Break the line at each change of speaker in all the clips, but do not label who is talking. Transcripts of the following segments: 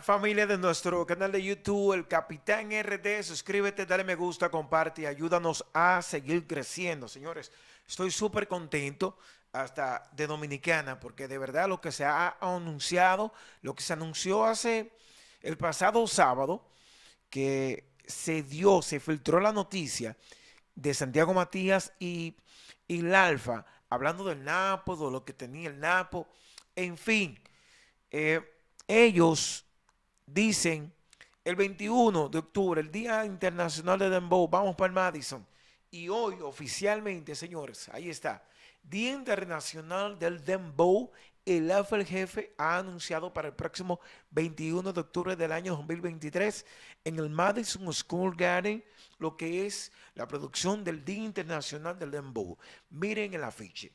familia de nuestro canal de YouTube, el Capitán RD? Suscríbete, dale me gusta, comparte ayúdanos a seguir creciendo. Señores, estoy súper contento hasta de Dominicana porque de verdad lo que se ha anunciado, lo que se anunció hace el pasado sábado, que se dio, se filtró la noticia de Santiago Matías y, y el Alfa, hablando del Napo, de lo que tenía el Napo, en fin. Eh, ellos dicen, el 21 de octubre, el Día Internacional de Dembow, vamos para el Madison. Y hoy oficialmente, señores, ahí está. Día Internacional del Dembow, el el jefe ha anunciado para el próximo 21 de octubre del año 2023 en el Madison School Garden lo que es la producción del Día Internacional del Dembow. Miren el afiche.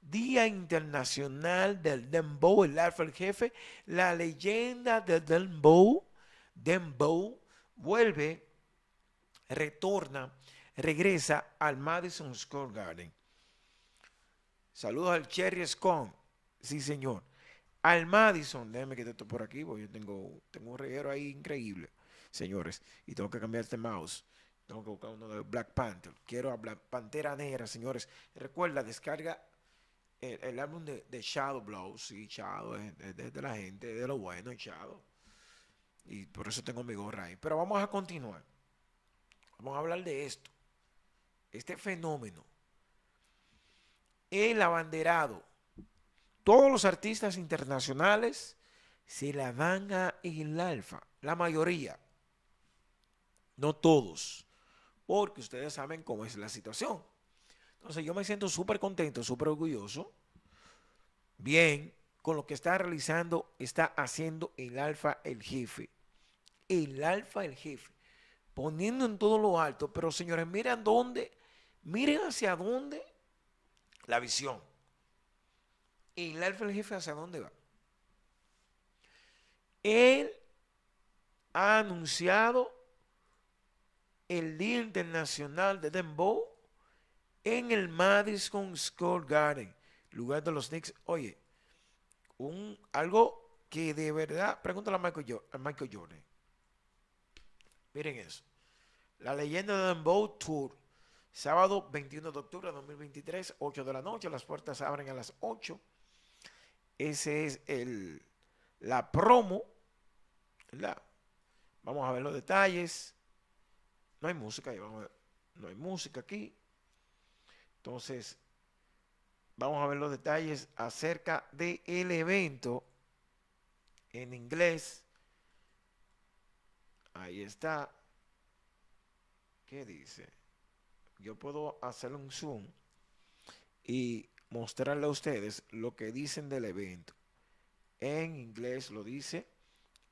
Día Internacional del Dembow, el el Jefe, la leyenda del Dembow, Dembow vuelve, retorna, regresa al Madison Square Garden. Saludos al Cherry Scone, sí señor. Al Madison, Déjenme que esto por aquí, porque yo tengo, tengo un reguero ahí increíble, señores, y tengo que cambiar este mouse. Tengo que buscar uno de Black Panther. Quiero a Black Pantera Negra, señores. Recuerda, descarga el, álbum de, de, Shadow y Shadow es, de, la gente, de lo bueno, Shadow. Y por eso tengo mi gorra ahí. Pero vamos a continuar. Vamos a hablar de esto. Este fenómeno. El abanderado. Todos los artistas internacionales se la dan a El Alfa. La mayoría. No todos. Porque ustedes saben cómo es la situación. Entonces yo me siento súper contento, súper orgulloso, bien, con lo que está realizando, está haciendo el alfa el jefe. El alfa el jefe. Poniendo en todo lo alto, pero señores, miren dónde, miren hacia dónde la visión. El alfa el jefe hacia dónde va. Él ha anunciado el Día Internacional de Dembow en el Madison School Garden, lugar de los Knicks. Oye, un, algo que de verdad, pregúntale a Michael, Michael Jordan. Miren eso. La leyenda de Dembow Tour, sábado 21 de octubre de 2023, 8 de la noche. Las puertas abren a las 8. Ese es el, la promo. la Vamos a ver los detalles. No hay música, no hay música aquí. Entonces, vamos a ver los detalles acerca del evento en inglés. Ahí está. ¿Qué dice? Yo puedo hacer un zoom y mostrarle a ustedes lo que dicen del evento. En inglés lo dice,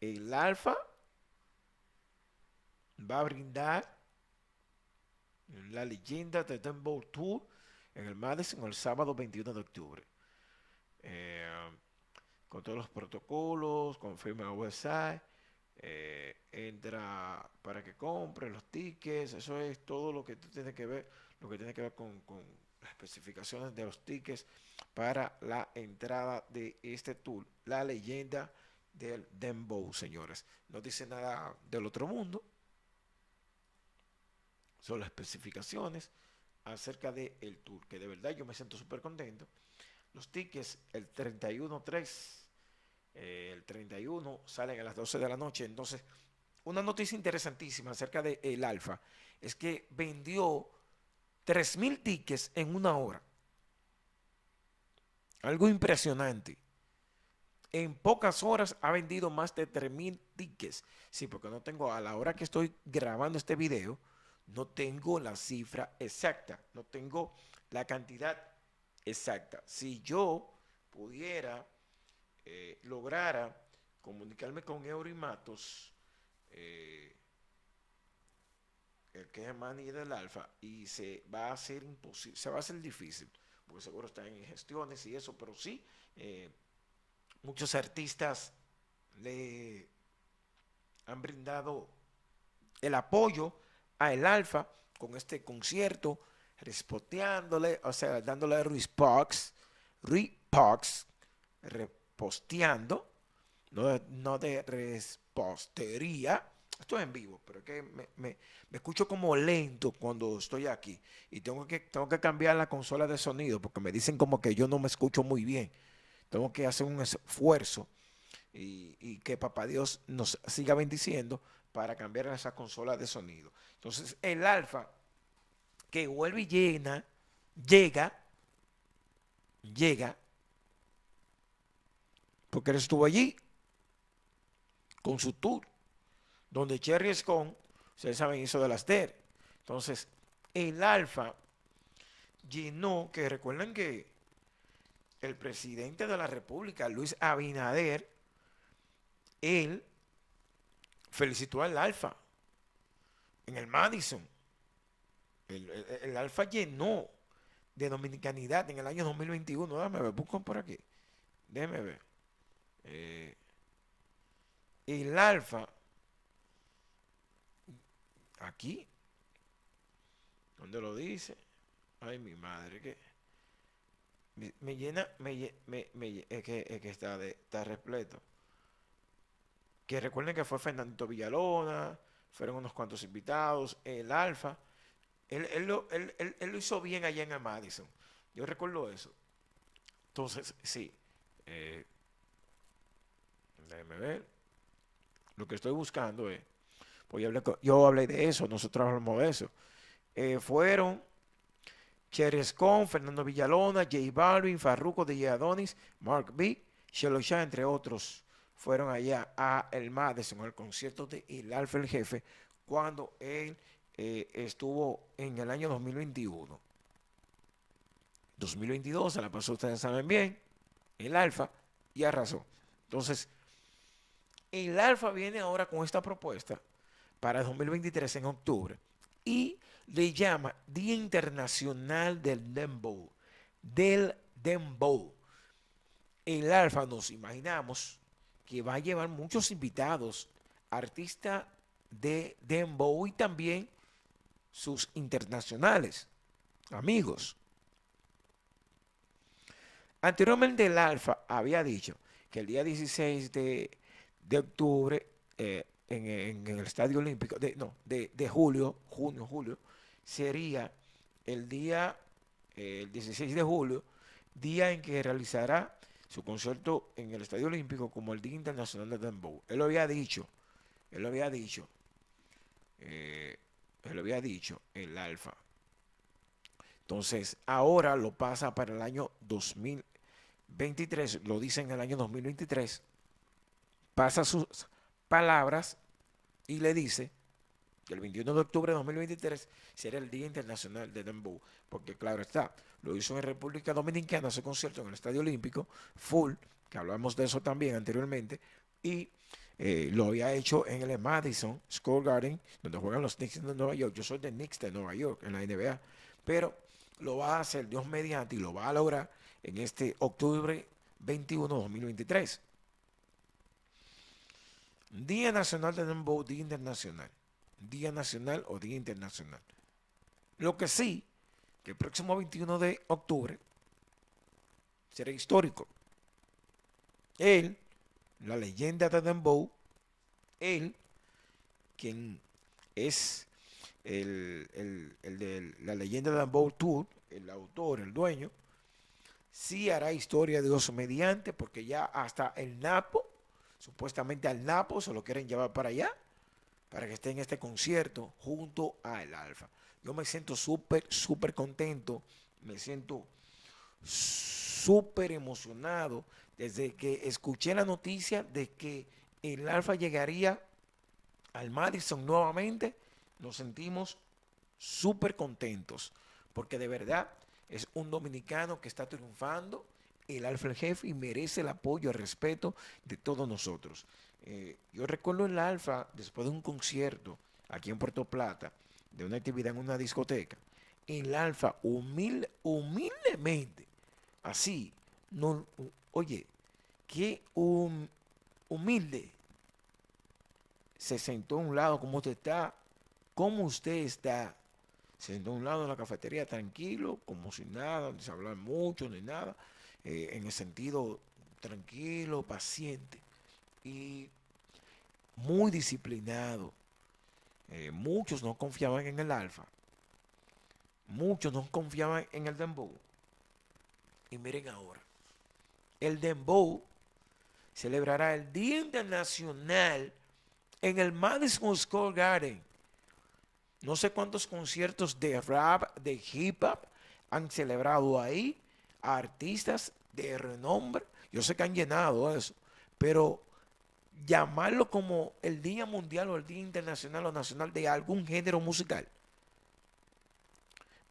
el alfa va a brindar la leyenda de Denver Tour en el Madison el sábado 21 de octubre. Eh, con todos los protocolos, confirma website, eh, entra para que compre los tickets, eso es todo lo que tiene que ver, lo que tiene que ver con, con las especificaciones de los tickets para la entrada de este tour, la leyenda del Dembow, señores. No dice nada del otro mundo, son las especificaciones acerca del el tour, que de verdad yo me siento súper contento. Los tickets, el 31-3, eh, el 31 salen a las 12 de la noche. Entonces, una noticia interesantísima acerca de el Alfa es que vendió 3.000 tickets en una hora. Algo impresionante. En pocas horas ha vendido más de 3.000 tickets. Sí, porque no tengo, a la hora que estoy grabando este video, no tengo la cifra exacta, no tengo la cantidad exacta. Si yo pudiera, eh, lograr comunicarme con Eurimatos, eh, el que es el del Alfa, y se va a hacer imposible, se va a hacer difícil, porque seguro están en gestiones y eso, pero sí, eh, muchos artistas le han brindado el apoyo a El Alfa con este concierto, respoteándole, o sea, dándole a Ruiz Pox reposteando, no, no de ...respostería... Esto en vivo, pero es que me, me, escucho como lento cuando estoy aquí. Y tengo que, tengo que cambiar la consola de sonido porque me dicen como que yo no me escucho muy bien. Tengo que hacer un esfuerzo y, y que papá Dios nos siga bendiciendo para cambiar esa consola de sonido. Entonces, el alfa que vuelve y llena, llega, llega, porque él estuvo allí con su tour, donde Cherry Scone, ustedes saben, hizo de las TER. Entonces, el alfa llenó, que recuerden que el presidente de la República, Luis Abinader, él felicitó al Alfa en el Madison. El, Alfa llenó de dominicanidad en el año 2021. Déjame ver, buscan por aquí. Déjame ver. y eh, el Alfa, aquí, ¿dónde lo dice? Ay, mi madre, que me, llena, me, me, me es que, está, está repleto que recuerden que fue Fernando Villalona, fueron unos cuantos invitados, el Alfa. Él, lo, hizo bien allá en el Madison. Yo recuerdo eso. Entonces, sí. Eh, déjenme ver. Lo que estoy buscando es. yo hablé, de eso, nosotros hablamos de eso. Eh, fueron fueron Cherescon, Fernando Villalona, J Balvin, Farruko, DJ Adonis, Mark B, Shelocha, entre otros fueron allá a El MADES en el concierto de El Alfa el Jefe, cuando él eh, estuvo en el año 2021. 2022, se la pasó, ustedes saben bien, el Alfa, y arrasó. Entonces, el Alfa viene ahora con esta propuesta para 2023 en octubre y le llama Día Internacional del Dembow. Del Dembow. El Alfa nos imaginamos que va a llevar muchos invitados, artistas de Dembow y también sus internacionales, amigos. Anteriormente el Alfa había dicho que el día 16 de, octubre eh, en, el Estadio Olímpico, de, no, de, julio, junio, julio, sería el día, eh, el 16 de julio, día en que realizará su concierto en el Estadio Olímpico como el Día Internacional de Dembow. Él lo había dicho, él lo había dicho, eh, él lo había dicho, el Alfa. Entonces, ahora lo pasa para el año 2023, lo dice en el año 2023, pasa sus palabras y le dice el 21 de octubre de 2023 será el Día Internacional de Dembow, porque claro está, lo hizo en República Dominicana, su concierto en el Estadio Olímpico, full, que hablamos de eso también anteriormente, y eh, lo había hecho en el Madison Square Garden, donde juegan los Knicks de Nueva York. Yo soy de Knicks de Nueva York, en la NBA, pero lo va a hacer Dios mediante y lo va a lograr en este octubre 21 de 2023. Día Nacional de Dembow, Día Internacional día nacional o día internacional. Lo que sí, que el próximo 21 de octubre será histórico. Él, la leyenda de Bow él, quien es el, la leyenda de Dembow Tour, el autor, el dueño, sí hará historia de Dios mediante, porque ya hasta el Napo, supuestamente al Napo se lo quieren llevar para allá para que esté en este concierto junto al Alfa. Yo me siento súper, súper contento, me siento súper emocionado desde que escuché la noticia de que el Alfa llegaría al Madison nuevamente. Nos sentimos súper contentos porque de verdad es un dominicano que está triunfando. El Alfa el jefe y merece el apoyo, el respeto de todos nosotros. Eh, yo recuerdo el Alfa, después de un concierto aquí en Puerto Plata, de una actividad en una discoteca, en la Alfa, humilde, humildemente, así, no, oye, qué humilde, se sentó a un lado, como usted está, como usted está, se sentó a un lado en la cafetería tranquilo, como si nada, sin se hablar mucho ni nada, eh, en el sentido tranquilo, paciente muy disciplinado. Eh, muchos no confiaban en el alfa. Muchos no confiaban en el dembow. Y miren ahora, el dembow celebrará el Día Internacional en el Madison Square Garden. No sé cuántos conciertos de rap, de hip hop han celebrado ahí artistas de renombre. Yo sé que han llenado eso, pero llamarlo como el Día Mundial o el Día Internacional o Nacional de algún género musical,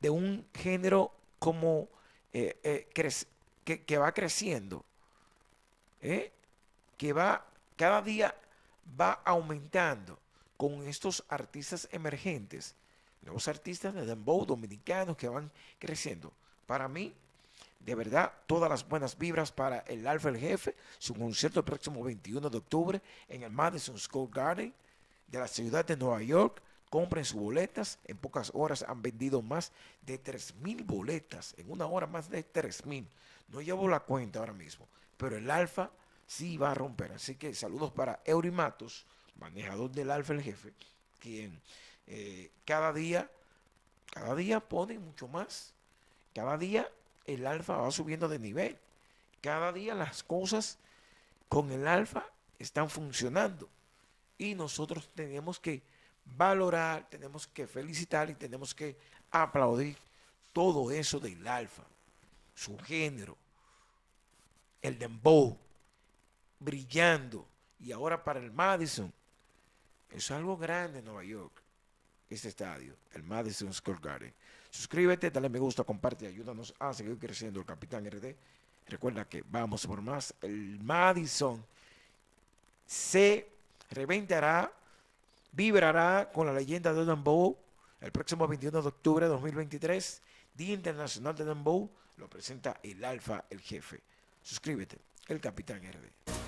de un género como eh, eh, que, va creciendo, eh, que va cada día va aumentando con estos artistas emergentes, nuevos artistas de Dembow dominicanos que van creciendo. Para mí, de verdad, todas las buenas vibras para el Alfa el Jefe, su concierto el próximo 21 de octubre en el Madison Square Garden de la ciudad de Nueva York. Compren sus boletas. En pocas horas han vendido más de mil boletas. En una hora más de 3.000. No llevo la cuenta ahora mismo. Pero el Alfa sí va a romper. Así que saludos para Eurimatos, manejador del Alfa el Jefe, quien eh, cada día, cada día pone mucho más. Cada día el alfa va subiendo de nivel. Cada día las cosas con el alfa están funcionando. Y nosotros tenemos que valorar, tenemos que felicitar y tenemos que aplaudir todo eso del alfa, su género, el dembow, brillando. Y ahora para el Madison. es algo grande en Nueva York, este estadio, el Madison Square Garden. Suscríbete, dale me gusta, comparte, ayúdanos a seguir creciendo el Capitán RD. Recuerda que vamos por más. El Madison se reventará, vibrará con la leyenda de Bow el próximo 21 de octubre de 2023. Día Internacional de Bow, lo presenta el Alfa, el jefe. Suscríbete, el Capitán RD.